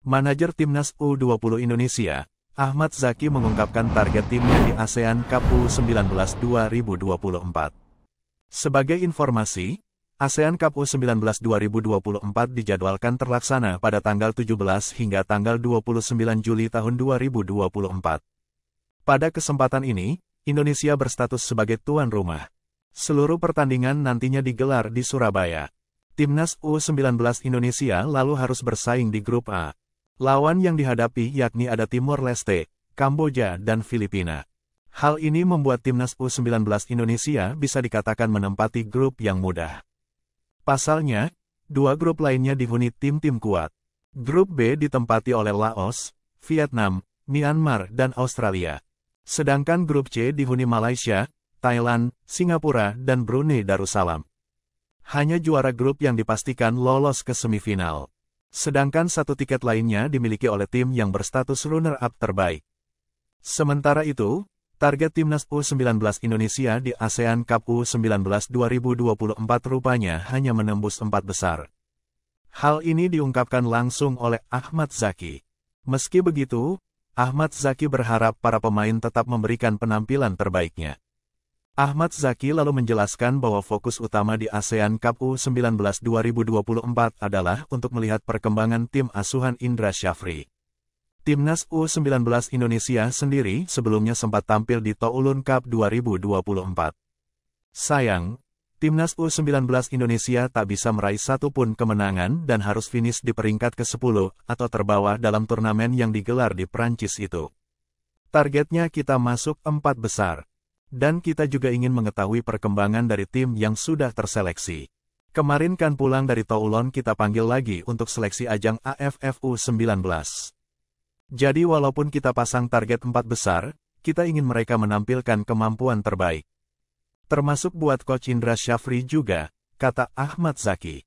Manajer Timnas U20 Indonesia, Ahmad Zaki mengungkapkan target timnya di ASEAN Cup U19 2024. Sebagai informasi, ASEAN Cup U19 2024 dijadwalkan terlaksana pada tanggal 17 hingga tanggal 29 Juli tahun 2024. Pada kesempatan ini, Indonesia berstatus sebagai tuan rumah. Seluruh pertandingan nantinya digelar di Surabaya. Timnas U19 Indonesia lalu harus bersaing di grup A. Lawan yang dihadapi yakni ada Timur Leste, Kamboja, dan Filipina. Hal ini membuat timnas U19 Indonesia bisa dikatakan menempati grup yang mudah. Pasalnya, dua grup lainnya dihuni tim-tim kuat. Grup B ditempati oleh Laos, Vietnam, Myanmar, dan Australia. Sedangkan grup C dihuni Malaysia, Thailand, Singapura, dan Brunei Darussalam. Hanya juara grup yang dipastikan lolos ke semifinal. Sedangkan satu tiket lainnya dimiliki oleh tim yang berstatus runner-up terbaik. Sementara itu, target timnas U19 Indonesia di ASEAN Cup U19 2024 rupanya hanya menembus empat besar. Hal ini diungkapkan langsung oleh Ahmad Zaki. Meski begitu, Ahmad Zaki berharap para pemain tetap memberikan penampilan terbaiknya. Ahmad Zaki lalu menjelaskan bahwa fokus utama di ASEAN Cup U19 2024 adalah untuk melihat perkembangan tim asuhan Indra Syafri. Timnas U19 Indonesia sendiri sebelumnya sempat tampil di Toulon Cup 2024. Sayang, Timnas U19 Indonesia tak bisa meraih satu pun kemenangan dan harus finish di peringkat ke-10 atau terbawa dalam turnamen yang digelar di Prancis itu. Targetnya kita masuk empat besar. Dan kita juga ingin mengetahui perkembangan dari tim yang sudah terseleksi. Kemarin kan pulang dari Toulon kita panggil lagi untuk seleksi ajang AFF U19. Jadi walaupun kita pasang target empat besar, kita ingin mereka menampilkan kemampuan terbaik. Termasuk buat Coach Indra Syafri juga, kata Ahmad Zaki.